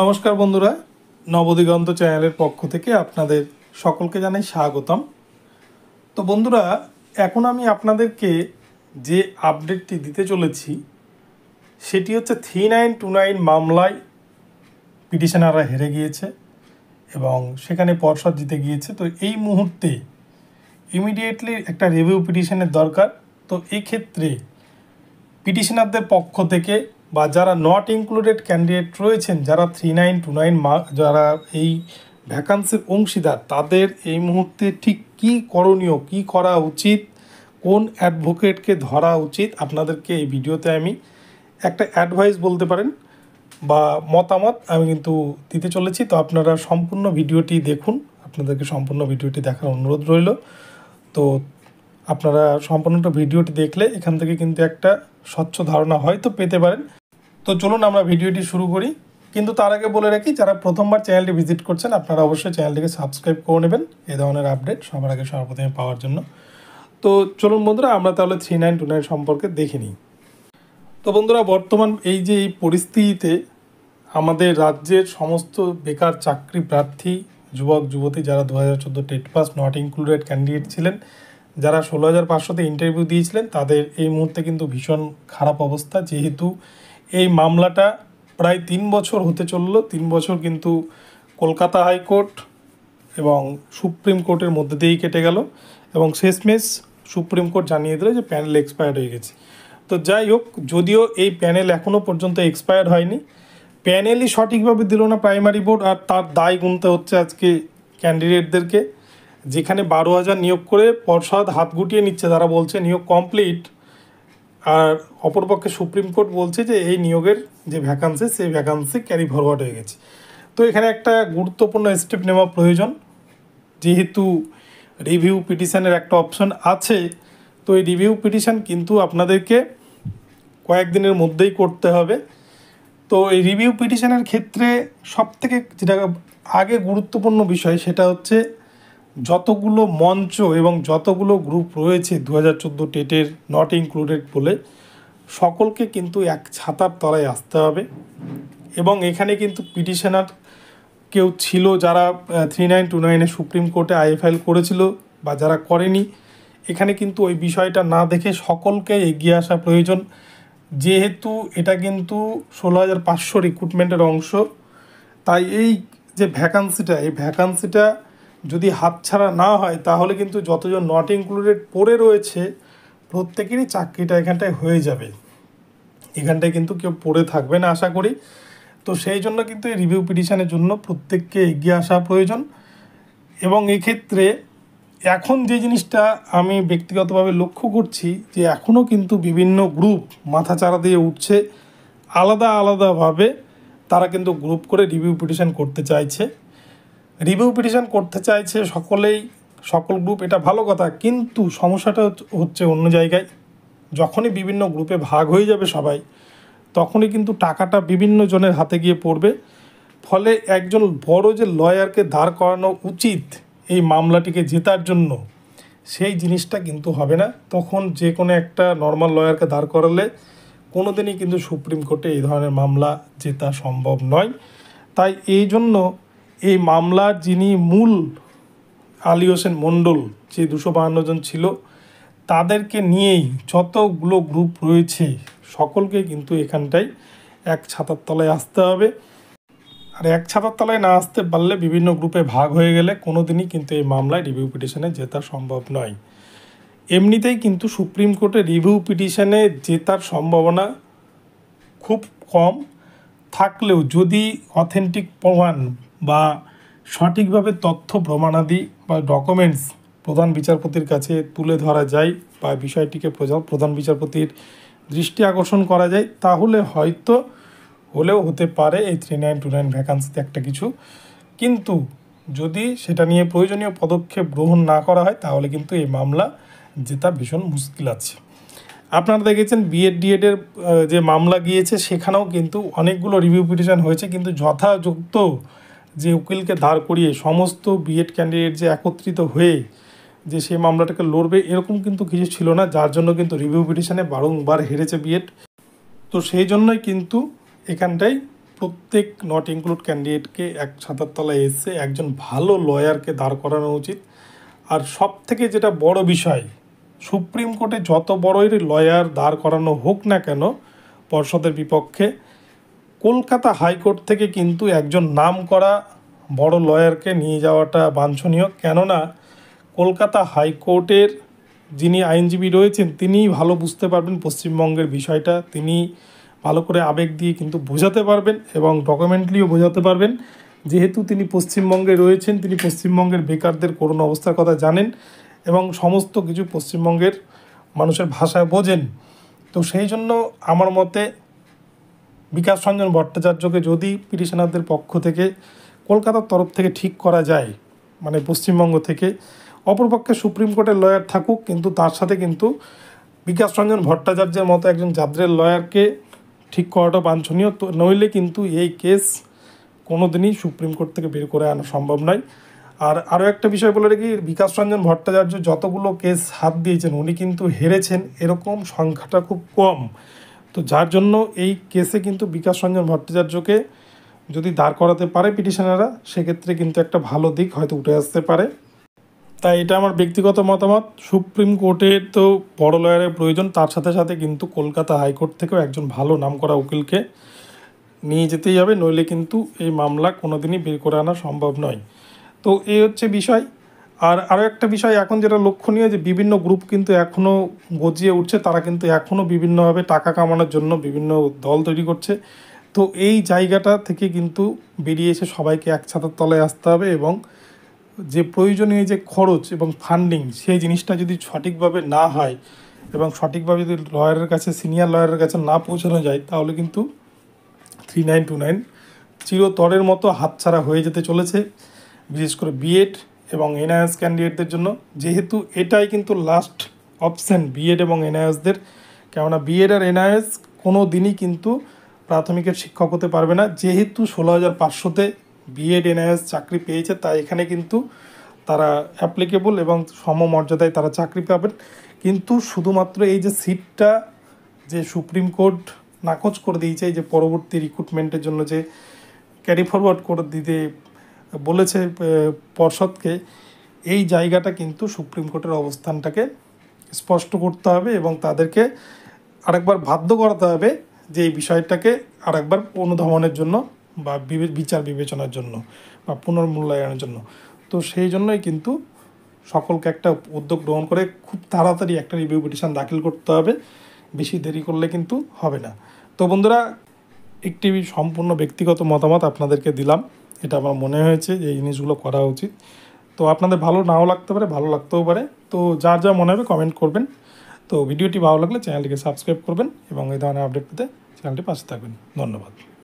নমস্কার বন্ধুরা নবদিগন্ত চ্যানেলের পক্ষ থেকে আপনাদের সকলকে জানাই স্বাগতম তো বন্ধুরা এখন আমি আপনাদেরকে যে আপডেটটি দিতে চলেছি সেটি হচ্ছে থ্রি নাইন টু নাইন মামলায় পিটিশনাররা হেরে গিয়েছে এবং সেখানে পর্ষদ জিতে গিয়েছে তো এই মুহূর্তে ইমিডিয়েটলি একটা রিভিউ পিটিশনের দরকার তো এক্ষেত্রে পিটিশনারদের পক্ষ থেকে বা যারা নট ইনক্লুডেড ক্যান্ডিডেট রয়েছেন যারা থ্রি নাইন টু নাইন যারা এই ভ্যাকান্সির অংশীদার তাদের এই মুহূর্তে ঠিক কি করণীয় কি করা উচিত কোন অ্যাডভোকেটকে ধরা উচিত আপনাদেরকে এই ভিডিওতে আমি একটা অ্যাডভাইস বলতে পারেন বা মতামত আমি কিন্তু দিতে চলেছি তো আপনারা সম্পূর্ণ ভিডিওটি দেখুন আপনাদেরকে সম্পূর্ণ ভিডিওটি দেখার অনুরোধ রইল তো আপনারা সম্পূর্ণটা ভিডিওটি দেখলে এখান থেকে কিন্তু একটা স্বচ্ছ ধারণা হয়তো পেতে পারেন তো চলুন আমরা ভিডিওটি শুরু করি কিন্তু তার আগে বলে রাখি যারা প্রথমবার চ্যানেলটি ভিজিট করছেন আপনারা অবশ্যই চ্যানেলটিকে সাবস্ক্রাইব করে নেবেন এ ধরনের আপডেট সবার আগে সর্বপ্রথমে পাওয়ার জন্য তো চলুন বন্ধুরা আমরা তাহলে থ্রি নাইন টু নাইন সম্পর্কে দেখে নিই তো বন্ধুরা বর্তমান এই যে এই পরিস্থিতিতে আমাদের রাজ্যের সমস্ত বেকার চাকরি প্রার্থী যুবক যুবতী যারা দু হাজার চোদ্দো TET pass not included candidate ছিলেন যারা ষোলো হাজার পাঁচশোতে ইন্টারভিউ দিয়েছিলেন তাদের এই মুহূর্তে কিন্তু ভীষণ খারাপ অবস্থা যেহেতু এই মামলাটা প্রায় তিন বছর হতে চলল তিন বছর কিন্তু কলকাতা হাইকোর্ট এবং সুপ্রিম কোর্টের মধ্যে দিয়েই কেটে গেল এবং শেষমেশ সুপ্রিম কোর্ট জানিয়ে দিল যে প্যানেল এক্সপায়ার্ড হয়ে গেছে তো যাই হোক যদিও এই প্যানেল এখনও পর্যন্ত এক্সপায়ার হয়নি প্যানেলই সঠিকভাবে দিল না প্রাইমারি বোর্ড আর তার দায় গুনতে হচ্ছে আজকে ক্যান্ডিডেটদেরকে যেখানে বারো হাজার নিয়োগ করে পর্ষদ হাত গুটিয়ে নিচ্ছে তারা বলছে নিয়োগ কমপ্লিট আর অপরপক্ষে সুপ্রিম কোর্ট বলছে যে এই নিয়োগের যে ভ্যাকান্সি সেই ভ্যাকান্সি ক্যারি ফরওয়ার্ড হয়ে গেছে তো এখানে একটা গুরুত্বপূর্ণ স্টেপ নেওয়া প্রয়োজন যেহেতু রিভিউ পিটিশানের একটা অপশন আছে তো এই রিভিউ পিটিশান কিন্তু আপনাদেরকে কয়েকদিনের মধ্যেই করতে হবে তো এই রিভিউ পিটিশানের ক্ষেত্রে সবথেকে যেটা আগে গুরুত্বপূর্ণ বিষয় সেটা হচ্ছে যতগুলো মঞ্চ এবং যতগুলো গ্রুপ রয়েছে দু হাজার চোদ্দো টেটের নট ইনক্লুডেড বলে সকলকে কিন্তু এক ছাতার তলায় আসতে হবে এবং এখানে কিন্তু পিটিশনার কেউ ছিল যারা থ্রি নাইন টু নাইনে সুপ্রিম কোর্টে আইএফআইল করেছিল বা যারা করেনি এখানে কিন্তু ওই বিষয়টা না দেখে সকলকে এগিয়ে আসা প্রয়োজন যেহেতু এটা কিন্তু ষোলো হাজার পাঁচশো রিক্রুটমেন্টের অংশ তাই এই যে ভ্যাকান্সিটা এই ভ্যাকান্সিটা যদি হাত ছাড়া না হয় তাহলে কিন্তু যতজন নট ইনক্লুডেড পড়ে রয়েছে প্রত্যেকেরই চাকরিটা এখানটায় হয়ে যাবে এখানটায় কিন্তু কেউ পড়ে থাকবে না আশা করি তো সেই জন্য কিন্তু এই রিভিউ পিটিশানের জন্য প্রত্যেককে এগিয়ে আসা প্রয়োজন এবং এক্ষেত্রে এখন যে জিনিসটা আমি ব্যক্তিগতভাবে লক্ষ্য করছি যে এখনও কিন্তু বিভিন্ন গ্রুপ মাথা চারা দিয়ে উঠছে আলাদা আলাদাভাবে তারা কিন্তু গ্রুপ করে রিভিউ পিটিশান করতে চাইছে রিভিউ পিটিশন করতে চাইছে সকলেই সকল গ্রুপ এটা ভালো কথা কিন্তু সমস্যাটা হচ্ছে অন্য জায়গায় যখনই বিভিন্ন গ্রুপে ভাগ হয়ে যাবে সবাই তখনই কিন্তু টাকাটা বিভিন্ন জনের হাতে গিয়ে পড়বে ফলে একজন বড় যে লয়ারকে দাঁড় করানো উচিত এই মামলাটিকে জেতার জন্য সেই জিনিসটা কিন্তু হবে না তখন যে কোনো একটা নর্মাল লয়ারকে দাঁড় করালে কোনো দিনই কিন্তু সুপ্রিম কোর্টে এই ধরনের মামলা জেতা সম্ভব নয় তাই এই জন্য এই মামলার যিনি মূল আলী হোসেন মণ্ডল যে দুশো বাহান্ন জন ছিল তাদেরকে নিয়েই যতগুলো গ্রুপ রয়েছে সকলকে কিন্তু এখানটাই এক ছাতার তলায় আসতে হবে আর এক ছাতার তলায় না আসতে পারলে বিভিন্ন গ্রুপে ভাগ হয়ে গেলে কোনো দিনই কিন্তু এই মামলায় রিভিউ পিটিশনে জেতা সম্ভব নয় এমনিতেই কিন্তু সুপ্রিম কোর্টে রিভিউ পিটিশনে জেতার সম্ভাবনা খুব কম থাকলেও যদি অথেন্টিক প্রমাণ বা সঠিকভাবে তথ্য প্রমাণাদি বা ডকুমেন্টস প্রধান বিচারপতির কাছে তুলে ধরা যায় বা বিষয়টিকে প্রধান বিচারপতির দৃষ্টি আকর্ষণ করা যায় তাহলে হয়তো হলেও হতে পারে এই থ্রি নাইন টু নাইন ভ্যাকান্সিতে একটা কিছু কিন্তু যদি সেটা নিয়ে প্রয়োজনীয় পদক্ষেপ গ্রহণ না করা হয় তাহলে কিন্তু এই মামলা জেতা ভীষণ মুশকিল আছে আপনারা দেখেছেন বিএড ডিএডের যে মামলা গিয়েছে সেখানেও কিন্তু অনেকগুলো রিভিউ পিটিশন হয়েছে কিন্তু যথাযুক্ত যে উকিলকে ধার করিয়ে সমস্ত বিএড ক্যান্ডিডেট যে একত্রিত হয়ে যে সেই মামলাটাকে লড়বে এরকম কিন্তু কিছু ছিল না যার জন্য কিন্তু রিভিউ পিটিশনে বারংবার হেরেছে বিএড তো সেই জন্যই কিন্তু এখানটাই প্রত্যেক নট ইনক্লুড ক্যান্ডিডেটকে এক ছাতার তলায় এসে একজন ভালো লয়ারকে দাঁড় করানো উচিত আর সব থেকে যেটা বড় বিষয় সুপ্রিম কোর্টে যত বড়ই লয়ার দাঁড় করানো হোক না কেন পর্ষদের বিপক্ষে কলকাতা হাইকোর্ট থেকে কিন্তু একজন নাম করা বড় লয়ারকে নিয়ে যাওয়াটা বাঞ্ছনীয় কেননা কলকাতা হাইকোর্টের যিনি আইনজীবী রয়েছেন তিনিই ভালো বুঝতে পারবেন পশ্চিমবঙ্গের বিষয়টা তিনি ভালো করে আবেগ দিয়ে কিন্তু বোঝাতে পারবেন এবং ডকুমেন্টলিও বোঝাতে পারবেন যেহেতু তিনি পশ্চিমবঙ্গে রয়েছেন তিনি পশ্চিমবঙ্গের বেকারদের করুণ অবস্থার কথা জানেন এবং সমস্ত কিছু পশ্চিমবঙ্গের মানুষের ভাষায় বোঝেন তো সেই জন্য আমার মতে বিকাশ রঞ্জন ভট্টাচার্যকে যদি পিটিশনারদের পক্ষ থেকে কলকাতার তরফ থেকে ঠিক করা যায় মানে পশ্চিমবঙ্গ থেকে অপরপক্ষে সুপ্রিম কোর্টের লয়ার থাকুক কিন্তু তার সাথে কিন্তু বিকাশ রঞ্জন ভট্টাচার্যের মতো একজন যাদ্রের লয়ারকে ঠিক করাটা বাঞ্ছনীয় তো নইলে কিন্তু এই কেস কোনো দিনই সুপ্রিম কোর্ট থেকে বের করে আনা সম্ভব নয় আর আরও একটা বিষয় বলে রেখে বিকাশ রঞ্জন ভট্টাচার্য যতগুলো কেস হাত দিয়েছেন উনি কিন্তু হেরেছেন এরকম সংখ্যাটা খুব কম তো যার জন্য এই কেসে কিন্তু বিকাশ রঞ্জন ভট্টাচার্যকে যদি দাঁড় করাতে পারে পিটিশনাররা সেক্ষেত্রে কিন্তু একটা ভালো দিক হয়তো উঠে আসতে পারে তাই এটা আমার ব্যক্তিগত মতামত সুপ্রিম কোর্টে তো বড় লয়ারের প্রয়োজন তার সাথে সাথে কিন্তু কলকাতা হাইকোর্ট থেকেও একজন ভালো নাম করা উকিলকে নিয়ে যেতেই হবে নইলে কিন্তু এই মামলা কোনোদিনই বের করে আনা সম্ভব নয় তো এই হচ্ছে বিষয় আর আরও একটা বিষয় এখন যেটা লক্ষণীয় যে বিভিন্ন গ্রুপ কিন্তু এখনও গজিয়ে উঠছে তারা কিন্তু এখনও বিভিন্নভাবে টাকা কামানোর জন্য বিভিন্ন দল তৈরি করছে তো এই জায়গাটা থেকে কিন্তু বেরিয়ে এসে সবাইকে এক ছাতার তলায় আসতে হবে এবং যে প্রয়োজনীয় যে খরচ এবং ফান্ডিং সেই জিনিসটা যদি সঠিকভাবে না হয় এবং সঠিকভাবে যদি লয়ারের কাছে সিনিয়র লয়ারের কাছে না পৌঁছানো যায় তাহলে কিন্তু থ্রি নাইন টু নাইন চিরতরের মতো হাতছাড়া হয়ে যেতে চলেছে বিশেষ করে বিএড এবং এনআইএস ক্যান্ডিডেটদের জন্য যেহেতু এটাই কিন্তু লাস্ট অপশান বিএড এবং এনআইএসদের কেননা বিএড আর এনআইএস কোনো দিনই কিন্তু প্রাথমিকের শিক্ষক হতে পারবে না যেহেতু ষোলো হাজার পাঁচশোতে বিএড এনআইএস চাকরি পেয়েছে তাই এখানে কিন্তু তারা অ্যাপ্লিকেবল এবং সমমর্যাদায় তারা চাকরি পাবেন কিন্তু শুধুমাত্র এই যে সিটটা যে সুপ্রিম কোর্ট নাকচ করে দিয়েছে এই যে পরবর্তী রিক্রুটমেন্টের জন্য যে ক্যারি ফরওয়ার্ড করে দিতে বলেছে পর্ষদকে এই জায়গাটা কিন্তু সুপ্রিম কোর্টের অবস্থানটাকে স্পষ্ট করতে হবে এবং তাদেরকে আরেকবার বাধ্য করাতে হবে যে এই বিষয়টাকে আরেকবার অনুধাবনের জন্য বা বিচার বিবেচনার জন্য বা পুনর্মূল্যায়নের জন্য তো সেই জন্যই কিন্তু সকলকে একটা উদ্যোগ গ্রহণ করে খুব তাড়াতাড়ি একটা রিভিউ পিটিশন দাখিল করতে হবে বেশি দেরি করলে কিন্তু হবে না তো বন্ধুরা একটি সম্পূর্ণ ব্যক্তিগত মতামত আপনাদেরকে দিলাম এটা আমার মনে হয়েছে যে এই জিনিসগুলো করা উচিত তো আপনাদের ভালো নাও লাগতে পারে ভালো লাগতেও পারে তো যার যা মনে হবে কমেন্ট করবেন তো ভিডিওটি ভালো লাগলে চ্যানেলটিকে সাবস্ক্রাইব করবেন এবং এই ধরনের আপডেট পেতে চ্যানেলটি পাশে থাকবেন ধন্যবাদ